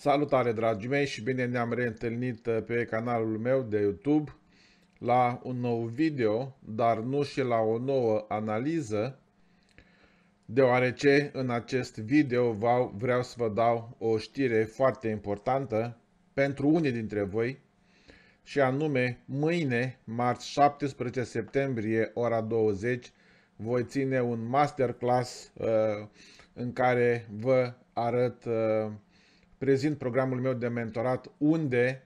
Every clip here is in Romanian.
Salutare dragii mei și bine ne-am reîntâlnit uh, pe canalul meu de YouTube la un nou video, dar nu și la o nouă analiză, deoarece în acest video vreau să vă dau o știre foarte importantă pentru unii dintre voi și anume mâine, marți 17 septembrie, ora 20, voi ține un masterclass uh, în care vă arăt uh, prezint programul meu de mentorat unde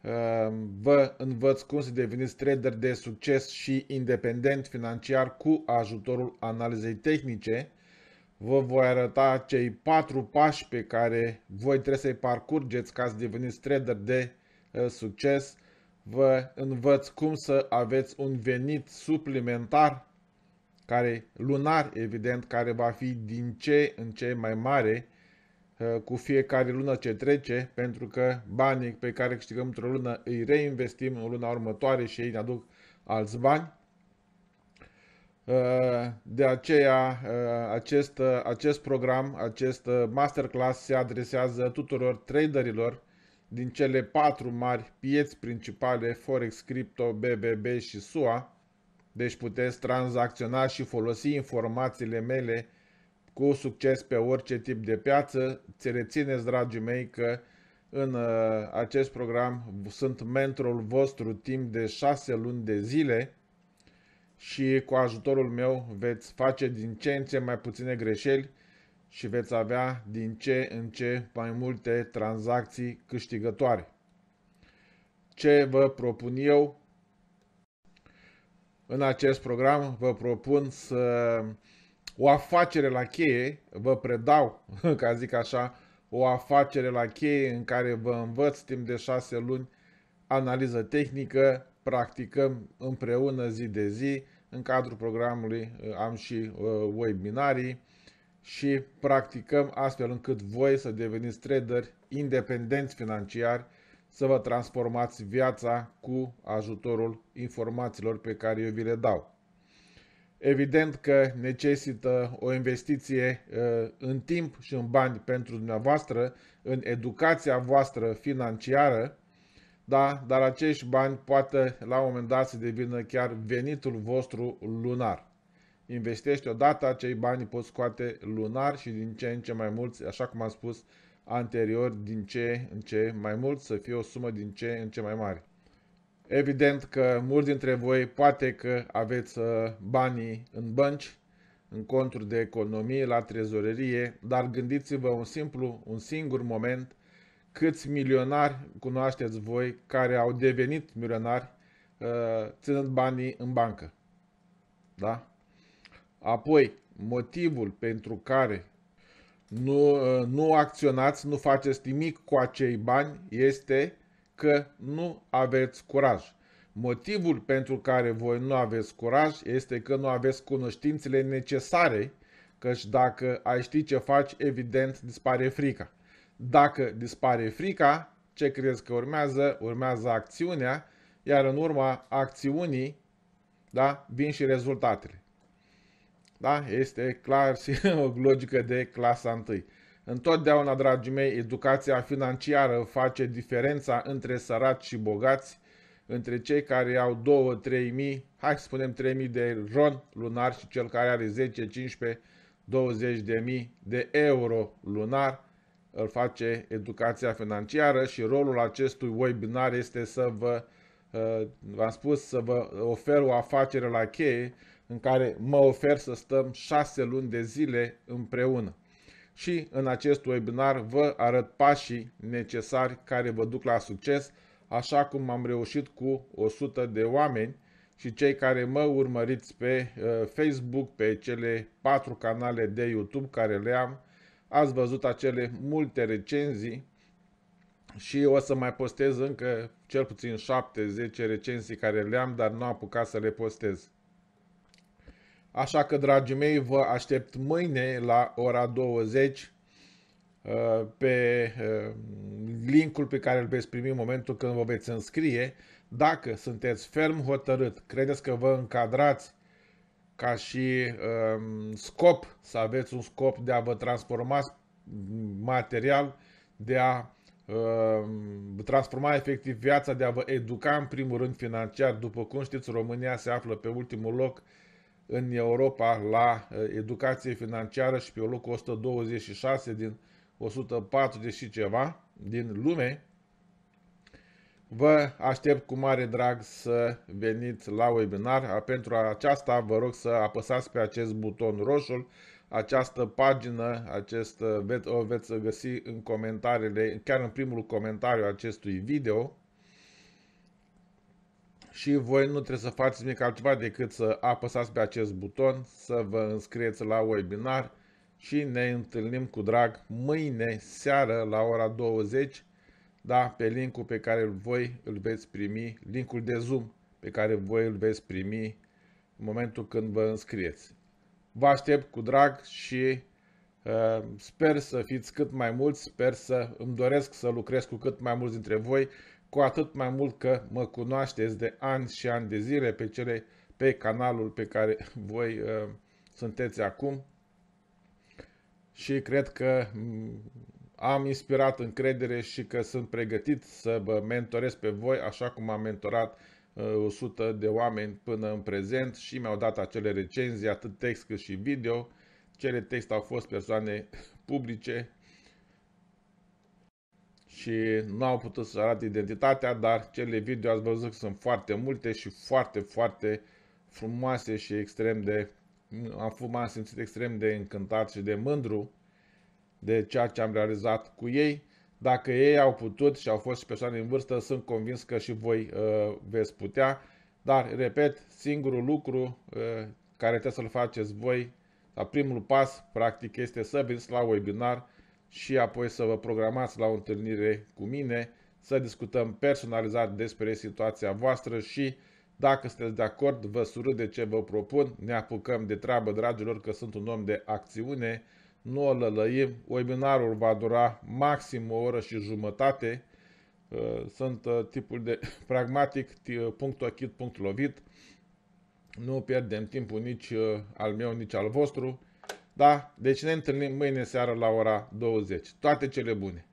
uh, vă învăț cum să deveniți trader de succes și independent financiar cu ajutorul analizei tehnice. Vă voi arăta cei patru pași pe care voi trebuie să-i parcurgeți ca să deveniți trader de uh, succes. Vă învăț cum să aveți un venit suplimentar, care lunar evident, care va fi din ce în ce mai mare Eh, cu fiecare lună ce trece, pentru că banii pe care câștigăm într-o lună îi reinvestim în luna următoare și ei ne aduc alți bani. Eh, de aceea, eh, acest, acest program, acest masterclass se adresează tuturor traderilor din cele patru mari pieți principale, Forex, Crypto, BBB și SUA. Deci puteți tranzacționa și folosi informațiile mele cu succes pe orice tip de piață. Ți rețineți, dragii mei, că în uh, acest program sunt mentorul vostru timp de 6 luni de zile și cu ajutorul meu veți face din ce în ce mai puține greșeli și veți avea din ce în ce mai multe tranzacții câștigătoare. Ce vă propun eu? În acest program vă propun să o afacere la cheie, vă predau, ca zic așa, o afacere la cheie în care vă învăț timp de șase luni analiză tehnică, practicăm împreună zi de zi, în cadrul programului uh, am și uh, webinarii și practicăm astfel încât voi să deveniți traderi independenți financiari, să vă transformați viața cu ajutorul informațiilor pe care eu vi le dau. Evident că necesită o investiție uh, în timp și în bani pentru dumneavoastră, în educația voastră financiară, da? dar acești bani poate la un moment dat să devină chiar venitul vostru lunar. Investești odată, acei bani poți scoate lunar și din ce în ce mai mulți, așa cum am spus anterior, din ce în ce mai mult, să fie o sumă din ce în ce mai mare. Evident că mulți dintre voi poate că aveți uh, banii în bănci, în conturi de economie, la trezorerie, dar gândiți-vă un simplu, un singur moment, câți milionari cunoașteți voi care au devenit milionari uh, ținând banii în bancă. Da? Apoi, motivul pentru care nu, uh, nu acționați, nu faceți nimic cu acei bani este că nu aveți curaj. Motivul pentru care voi nu aveți curaj este că nu aveți cunoștințele necesare, căci dacă ai ști ce faci, evident dispare frica. Dacă dispare frica, ce crezi că urmează? Urmează acțiunea, iar în urma acțiunii da, vin și rezultatele. Da? Este clar și o logică de clasa 1. Întotdeauna, dragii mei, educația financiară face diferența între săraci și bogați, între cei care au 2-3 mii, hai să spunem 3 mii de ron lunar și cel care are 10, 15, 20 de mii de euro lunar, îl face educația financiară și rolul acestui webinar este să vă, uh, v-am spus, să vă ofer o afacere la cheie în care mă ofer să stăm 6 luni de zile împreună și în acest webinar vă arăt pașii necesari care vă duc la succes, așa cum am reușit cu 100 de oameni și cei care mă urmăriți pe uh, Facebook, pe cele patru canale de YouTube care le am, ați văzut acele multe recenzii și o să mai postez încă cel puțin 7-10 recenzii care le am, dar nu am apucat să le postez. Așa că, dragii mei, vă aștept mâine la ora 20 uh, pe uh, linkul pe care îl veți primi în momentul când vă veți înscrie. Dacă sunteți ferm hotărât, credeți că vă încadrați ca și um, scop, să aveți un scop de a vă transforma material, de a um, transforma efectiv viața, de a vă educa în primul rând financiar. După cum știți, România se află pe ultimul loc în Europa la uh, educație financiară și pe locul 126 din 140 și ceva din lume. Vă aștept cu mare drag să veniți la webinar. Pentru aceasta vă rog să apăsați pe acest buton roșu, această pagină, acest, uh, o veți găsi în comentariile, chiar în primul comentariu acestui video și voi nu trebuie să faceți nimic altceva decât să apăsați pe acest buton, să vă înscrieți la webinar și ne întâlnim cu drag mâine seară la ora 20, da, pe linkul pe care voi îl veți primi, linkul de Zoom pe care voi îl veți primi în momentul când vă înscrieți. Vă aștept cu drag și uh, sper să fiți cât mai mulți, sper să îmi doresc să lucrez cu cât mai mulți dintre voi cu atât mai mult că mă cunoașteți de ani și ani de zile pe, cele, pe canalul pe care voi uh, sunteți acum și cred că mm, am inspirat încredere și că sunt pregătit să vă mentorez pe voi așa cum am mentorat uh, 100 de oameni până în prezent și mi-au dat acele recenzii, atât text cât și video. Cele text au fost persoane publice, și nu au putut să arate identitatea, dar cele video ați văzut că sunt foarte multe și foarte, foarte frumoase și extrem de... Am fost, mai simțit extrem de încântat și de mândru de ceea ce am realizat cu ei. Dacă ei au putut și au fost și persoane în vârstă, sunt convins că și voi uh, veți putea. Dar, repet, singurul lucru uh, care trebuie să-l faceți voi, la primul pas, practic, este să veniți la webinar, și apoi să vă programați la o întâlnire cu mine, să discutăm personalizat despre situația voastră și dacă sunteți de acord, vă surâd de ce vă propun, ne apucăm de treabă, dragilor, că sunt un om de acțiune, nu o lălăim, webinarul va dura maxim o oră și jumătate, uh, sunt uh, tipul de pragmatic, uh, punct achit, punct lovit, nu pierdem timpul nici al meu, nici al vostru, da? Deci ne întâlnim mâine seară la ora 20. Toate cele bune!